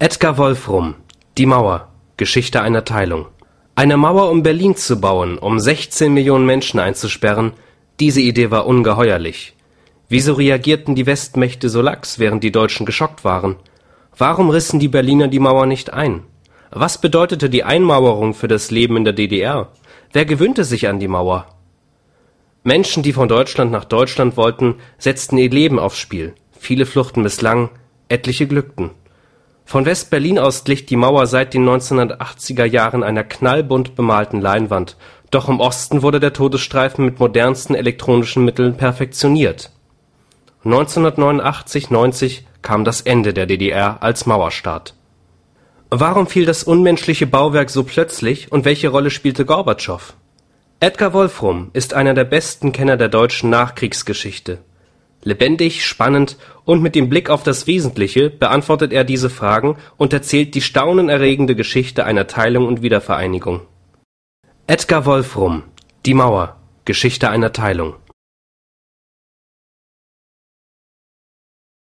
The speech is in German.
Edgar Wolfrum Die Mauer. Geschichte einer Teilung Eine Mauer um Berlin zu bauen, um 16 Millionen Menschen einzusperren, diese Idee war ungeheuerlich. Wieso reagierten die Westmächte so lax, während die Deutschen geschockt waren? Warum rissen die Berliner die Mauer nicht ein? Was bedeutete die Einmauerung für das Leben in der DDR? Wer gewöhnte sich an die Mauer? Menschen, die von Deutschland nach Deutschland wollten, setzten ihr Leben aufs Spiel. Viele fluchten misslang, etliche glückten von West-Berlin aus glich die Mauer seit den 1980er Jahren einer knallbunt bemalten Leinwand, doch im Osten wurde der Todesstreifen mit modernsten elektronischen Mitteln perfektioniert. 1989 90 kam das Ende der DDR als Mauerstaat. Warum fiel das unmenschliche Bauwerk so plötzlich und welche Rolle spielte Gorbatschow? Edgar Wolfrum ist einer der besten Kenner der deutschen Nachkriegsgeschichte Lebendig, spannend und mit dem Blick auf das Wesentliche beantwortet er diese Fragen und erzählt die staunenerregende Geschichte einer Teilung und Wiedervereinigung. Edgar Wolfrum: Die Mauer. Geschichte einer Teilung